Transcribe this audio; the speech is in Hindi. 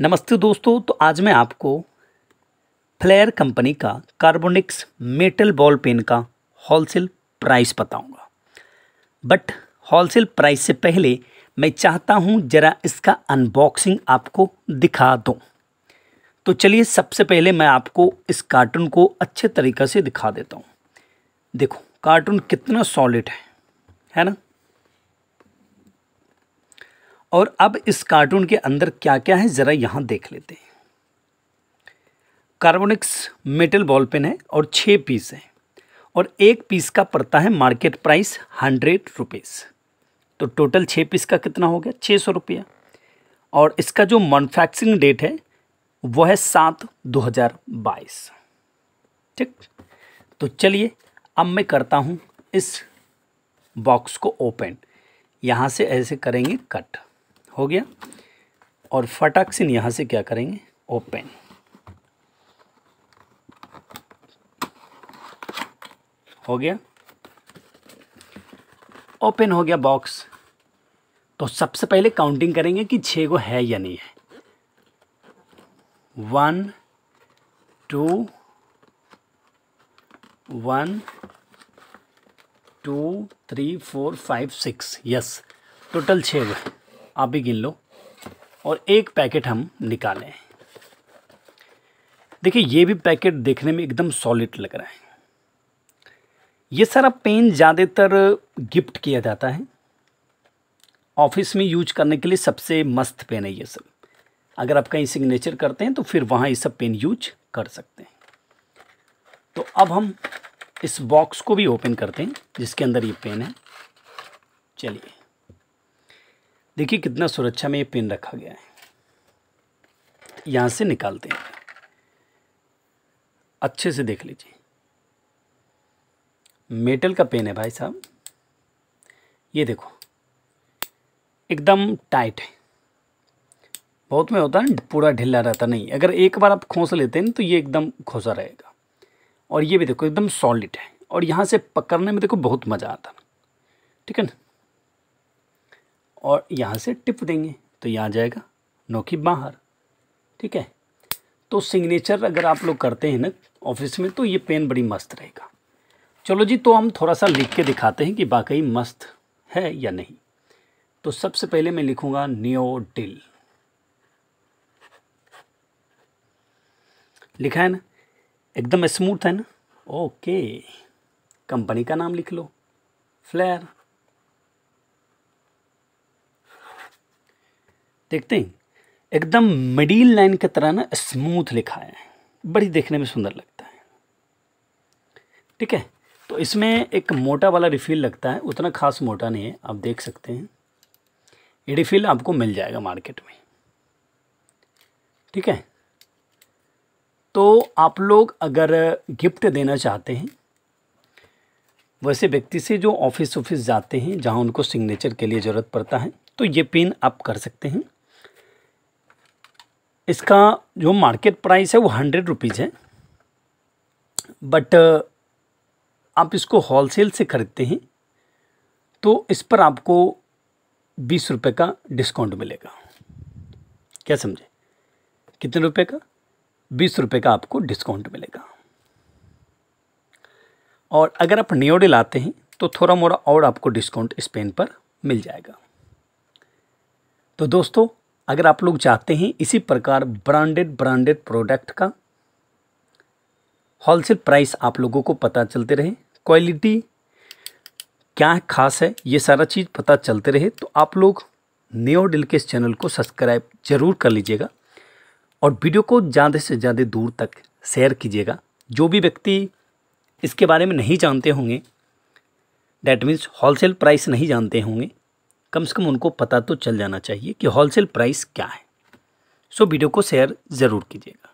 नमस्ते दोस्तों तो आज मैं आपको फ्लेयर कंपनी का कार्बोनिक्स मेटल बॉल पेन का होलसेल प्राइस बताऊंगा बट होलसेल प्राइस से पहले मैं चाहता हूं ज़रा इसका अनबॉक्सिंग आपको दिखा दूं तो चलिए सबसे पहले मैं आपको इस कार्टून को अच्छे तरीके से दिखा देता हूं देखो कार्टून कितना सॉलिड है है ना और अब इस कार्टून के अंदर क्या क्या है ज़रा यहाँ देख लेते हैं कार्बोनिक्स मेटल बॉल पेन है और छः पीस हैं और एक पीस का पड़ता है मार्केट प्राइस हंड्रेड रुपीज़ तो टोटल छः पीस का कितना हो गया छः सौ रुपया और इसका जो मैनुफैक्चरिंग डेट है वो है सात दो हज़ार बाईस ठीक तो चलिए अब मैं करता हूँ इस बॉक्स को ओपन यहाँ से ऐसे करेंगे कट हो गया और फटाक सिन यहाँ से क्या करेंगे ओपन हो गया ओपन हो गया बॉक्स तो सबसे पहले काउंटिंग करेंगे कि छः को है या नहीं है one two one two three four five six yes total छः गए आप भी गिन लो और एक पैकेट हम निकालें देखिए ये भी पैकेट देखने में एकदम सॉलिड लग रहा है ये सारा पेन ज़्यादातर गिफ्ट किया जाता है ऑफिस में यूज करने के लिए सबसे मस्त पेन है ये सब अगर आप कहीं सिग्नेचर करते हैं तो फिर वहाँ ये सब पेन यूज कर सकते हैं तो अब हम इस बॉक्स को भी ओपन करते हैं जिसके अंदर ये पेन है चलिए देखिए कितना सुरक्षा में ये पेन रखा गया है यहाँ से निकालते हैं अच्छे से देख लीजिए मेटल का पेन है भाई साहब ये देखो एकदम टाइट है बहुत में होता है ना पूरा ढीला रहता नहीं अगर एक बार आप खोस लेते हैं तो ये एकदम खोसा रहेगा और ये भी देखो एकदम सॉलिड है और यहाँ से पकड़ने में देखो बहुत मज़ा आता ठीक है ना और यहाँ से टिप देंगे तो यहाँ जाएगा नौकी बाहर ठीक है तो सिग्नेचर अगर आप लोग करते हैं ना ऑफिस में तो ये पेन बड़ी मस्त रहेगा चलो जी तो हम थोड़ा सा लिख के दिखाते हैं कि वाकई मस्त है या नहीं तो सबसे पहले मैं लिखूँगा डिल लिखा है ना एकदम स्मूथ है ना ओके कंपनी का नाम लिख लो फ्लेयर देखते हैं एकदम मिडिल लाइन की तरह ना स्मूथ लिखा है बड़ी देखने में सुंदर लगता है ठीक है तो इसमें एक मोटा वाला रिफिल लगता है उतना खास मोटा नहीं है आप देख सकते हैं ये रिफिल आपको मिल जाएगा मार्केट में ठीक है तो आप लोग अगर गिफ्ट देना चाहते हैं वैसे व्यक्ति से जो ऑफिस ऑफिस जाते हैं जहां उनको सिग्नेचर के लिए ज़रूरत पड़ता है तो ये पिन आप कर सकते हैं इसका जो मार्केट प्राइस है वो हंड्रेड रुपीज़ है बट आप इसको होलसेल से ख़रीदते हैं तो इस पर आपको बीस रुपये का डिस्काउंट मिलेगा क्या समझे कितने रुपए का बीस रुपये का आपको डिस्काउंट मिलेगा और अगर आप नियोडे लाते हैं तो थोड़ा मोड़ा और आपको डिस्काउंट इस पेन पर मिल जाएगा तो दोस्तों अगर आप लोग चाहते हैं इसी प्रकार ब्रांडेड ब्रांडेड प्रोडक्ट का होलसेल प्राइस आप लोगों को पता चलते रहे क्वालिटी क्या है खास है ये सारा चीज़ पता चलते रहे तो आप लोग नियो डिल के इस चैनल को सब्सक्राइब जरूर कर लीजिएगा और वीडियो को ज़्यादा से ज़्यादा दूर तक शेयर कीजिएगा जो भी व्यक्ति इसके बारे में नहीं जानते होंगे डैट मीन्स होलसेल प्राइस नहीं जानते होंगे कम से कम उनको पता तो चल जाना चाहिए कि होलसेल प्राइस क्या है सो वीडियो को शेयर ज़रूर कीजिएगा